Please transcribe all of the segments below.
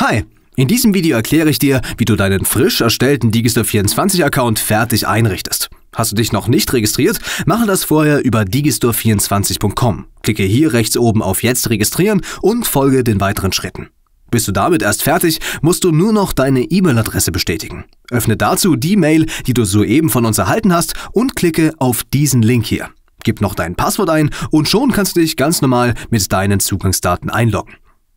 Hi, in diesem Video erkläre ich dir, wie du deinen frisch erstellten Digistore24-Account fertig einrichtest. Hast du dich noch nicht registriert? Mache das vorher über digistore24.com. Klicke hier rechts oben auf Jetzt registrieren und folge den weiteren Schritten. Bist du damit erst fertig, musst du nur noch deine E-Mail-Adresse bestätigen. Öffne dazu die Mail, die du soeben von uns erhalten hast und klicke auf diesen Link hier. Gib noch dein Passwort ein und schon kannst du dich ganz normal mit deinen Zugangsdaten einloggen.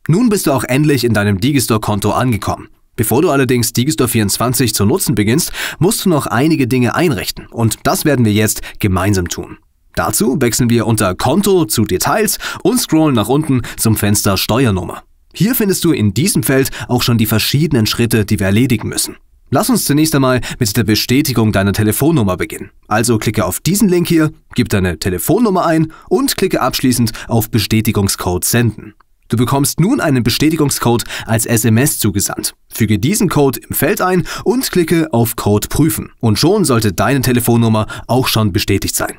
Nun bist du auch endlich in deinem Digistore-Konto angekommen. Bevor du allerdings Digistore 24 zu nutzen beginnst, musst du noch einige Dinge einrichten und das werden wir jetzt gemeinsam tun. Dazu wechseln wir unter Konto zu Details und scrollen nach unten zum Fenster Steuernummer. Hier findest du in diesem Feld auch schon die verschiedenen Schritte, die wir erledigen müssen. Lass uns zunächst einmal mit der Bestätigung deiner Telefonnummer beginnen. Also klicke auf diesen Link hier, gib deine Telefonnummer ein und klicke abschließend auf Bestätigungscode senden. Du bekommst nun einen Bestätigungscode als SMS zugesandt. Füge diesen Code im Feld ein und klicke auf Code prüfen. Und schon sollte deine Telefonnummer auch schon bestätigt sein.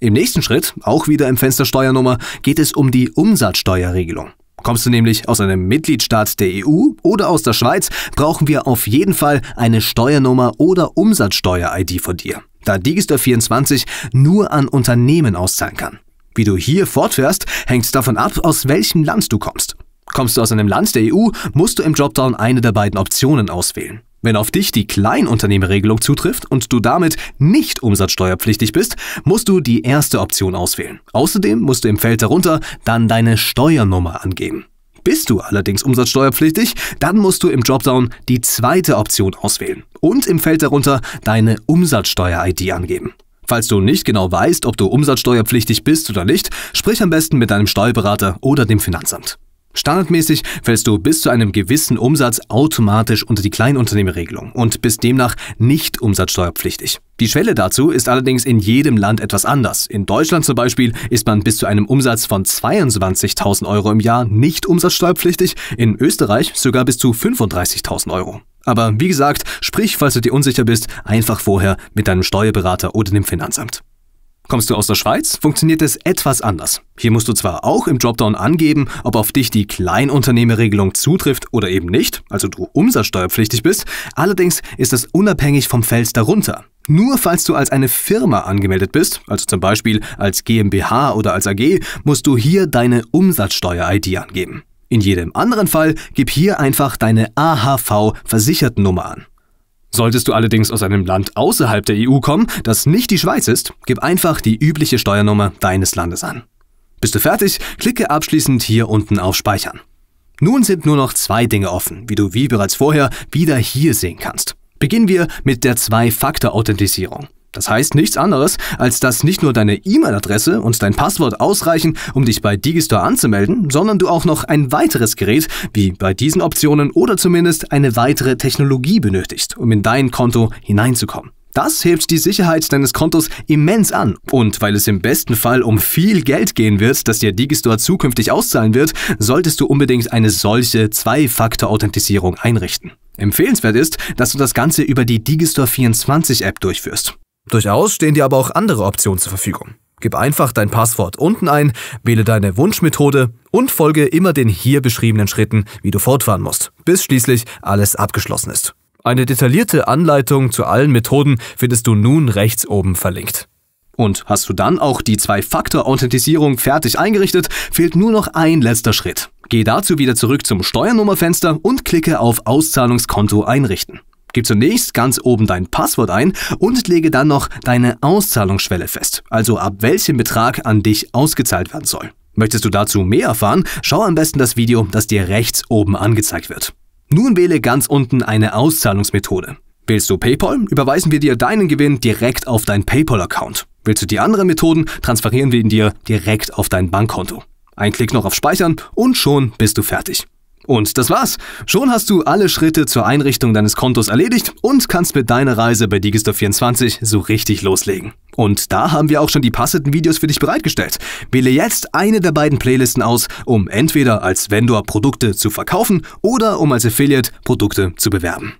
Im nächsten Schritt, auch wieder im Fenster Steuernummer, geht es um die Umsatzsteuerregelung. Kommst du nämlich aus einem Mitgliedstaat der EU oder aus der Schweiz, brauchen wir auf jeden Fall eine Steuernummer oder Umsatzsteuer-ID von dir, da Digistore 24 nur an Unternehmen auszahlen kann. Wie du hier fortfährst, hängt davon ab, aus welchem Land du kommst. Kommst du aus einem Land der EU, musst du im Dropdown eine der beiden Optionen auswählen. Wenn auf dich die Kleinunternehmerregelung zutrifft und du damit nicht umsatzsteuerpflichtig bist, musst du die erste Option auswählen. Außerdem musst du im Feld darunter dann deine Steuernummer angeben. Bist du allerdings umsatzsteuerpflichtig, dann musst du im Dropdown die zweite Option auswählen und im Feld darunter deine Umsatzsteuer-ID angeben. Falls du nicht genau weißt, ob du umsatzsteuerpflichtig bist oder nicht, sprich am besten mit deinem Steuerberater oder dem Finanzamt. Standardmäßig fällst du bis zu einem gewissen Umsatz automatisch unter die Kleinunternehmerregelung und bist demnach nicht umsatzsteuerpflichtig. Die Schwelle dazu ist allerdings in jedem Land etwas anders. In Deutschland zum Beispiel ist man bis zu einem Umsatz von 22.000 Euro im Jahr nicht umsatzsteuerpflichtig, in Österreich sogar bis zu 35.000 Euro. Aber wie gesagt, sprich, falls du dir unsicher bist, einfach vorher mit deinem Steuerberater oder dem Finanzamt. Kommst du aus der Schweiz, funktioniert es etwas anders. Hier musst du zwar auch im Dropdown angeben, ob auf dich die Kleinunternehmerregelung zutrifft oder eben nicht, also du umsatzsteuerpflichtig bist, allerdings ist das unabhängig vom Feld darunter. Nur falls du als eine Firma angemeldet bist, also zum Beispiel als GmbH oder als AG, musst du hier deine Umsatzsteuer-ID angeben. In jedem anderen Fall gib hier einfach deine AHV-Versichertennummer an. Solltest du allerdings aus einem Land außerhalb der EU kommen, das nicht die Schweiz ist, gib einfach die übliche Steuernummer deines Landes an. Bist du fertig, klicke abschließend hier unten auf Speichern. Nun sind nur noch zwei Dinge offen, wie du wie bereits vorher wieder hier sehen kannst. Beginnen wir mit der Zwei-Faktor-Authentisierung. Das heißt nichts anderes, als dass nicht nur deine E-Mail-Adresse und dein Passwort ausreichen, um dich bei Digistore anzumelden, sondern du auch noch ein weiteres Gerät, wie bei diesen Optionen oder zumindest eine weitere Technologie benötigst, um in dein Konto hineinzukommen. Das hebt die Sicherheit deines Kontos immens an. Und weil es im besten Fall um viel Geld gehen wird, das dir Digistore zukünftig auszahlen wird, solltest du unbedingt eine solche Zwei-Faktor-Authentisierung einrichten. Empfehlenswert ist, dass du das Ganze über die Digistore 24 App durchführst. Durchaus stehen dir aber auch andere Optionen zur Verfügung. Gib einfach dein Passwort unten ein, wähle deine Wunschmethode und folge immer den hier beschriebenen Schritten, wie du fortfahren musst, bis schließlich alles abgeschlossen ist. Eine detaillierte Anleitung zu allen Methoden findest du nun rechts oben verlinkt. Und hast du dann auch die Zwei-Faktor-Authentisierung fertig eingerichtet, fehlt nur noch ein letzter Schritt. Geh dazu wieder zurück zum Steuernummerfenster und klicke auf Auszahlungskonto einrichten. Gib zunächst ganz oben dein Passwort ein und lege dann noch deine Auszahlungsschwelle fest, also ab welchem Betrag an dich ausgezahlt werden soll. Möchtest du dazu mehr erfahren, schau am besten das Video, das dir rechts oben angezeigt wird. Nun wähle ganz unten eine Auszahlungsmethode. Willst du PayPal, überweisen wir dir deinen Gewinn direkt auf dein PayPal-Account. Willst du die anderen Methoden, transferieren wir ihn dir direkt auf dein Bankkonto. Ein Klick noch auf Speichern und schon bist du fertig. Und das war's. Schon hast du alle Schritte zur Einrichtung deines Kontos erledigt und kannst mit deiner Reise bei Digistore24 so richtig loslegen. Und da haben wir auch schon die passenden Videos für dich bereitgestellt. Wähle jetzt eine der beiden Playlisten aus, um entweder als Vendor Produkte zu verkaufen oder um als Affiliate Produkte zu bewerben.